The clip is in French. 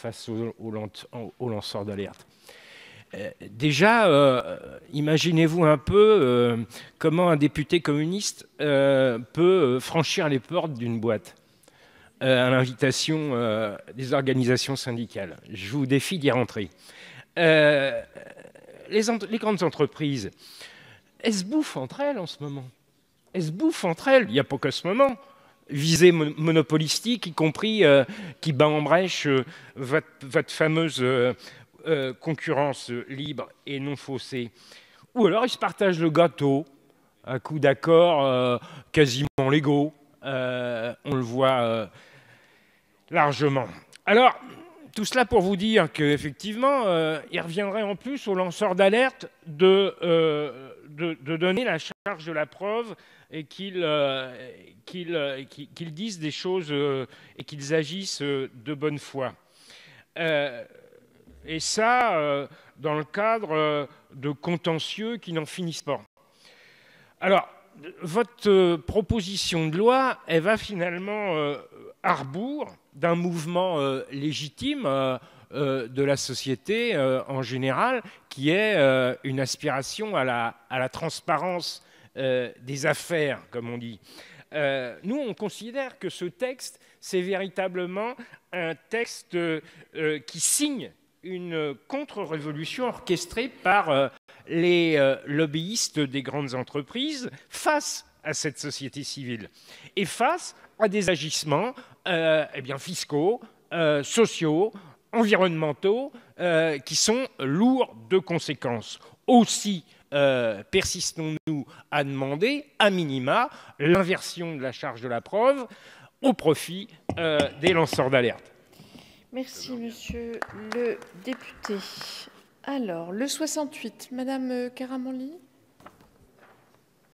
face aux, lanceurs d'alerte. Euh, déjà, euh, imaginez-vous un peu euh, comment un député communiste peut franchir les portes d'une boîte à l'invitation des organisations syndicales. Je vous défie d'y rentrer. Les, les, grandes entreprises, elles se bouffent entre elles en ce moment. Elles se bouffent entre elles. Il n'y a pas qu'à ce moment visée monopolistique, y compris euh, qui bat en brèche euh, votre, fameuse euh, concurrence libre et non faussée. Ou alors ils se partagent le gâteau à coup d'accord quasiment légaux. on le voit largement. Alors, tout cela pour vous dire qu'effectivement, effectivement, il reviendrait en plus aux lanceurs d'alerte de, de, donner la charge de la preuve et qu'ils euh, euh, disent des choses euh, et qu'ils agissent de bonne foi. et ça, dans le cadre de contentieux qui n'en finissent pas. Alors, votre proposition de loi, elle va finalement à d'un mouvement légitime euh, de la société euh, en général, qui est euh, une aspiration à la, transparence des affaires, comme on dit. nous, on considère que ce texte, c'est véritablement un texte qui signe une contre-révolution orchestrée par les lobbyistes des grandes entreprises face à cette société civile et face à des agissements eh bien, fiscaux, sociaux, environnementaux euh, qui sont lourds de conséquences. Aussi, euh, persistons-nous à demander, à minima, l'inversion de la charge de la preuve au profit euh, des lanceurs d'alerte. Merci, monsieur le député. Alors, le 68, madame Karamanli.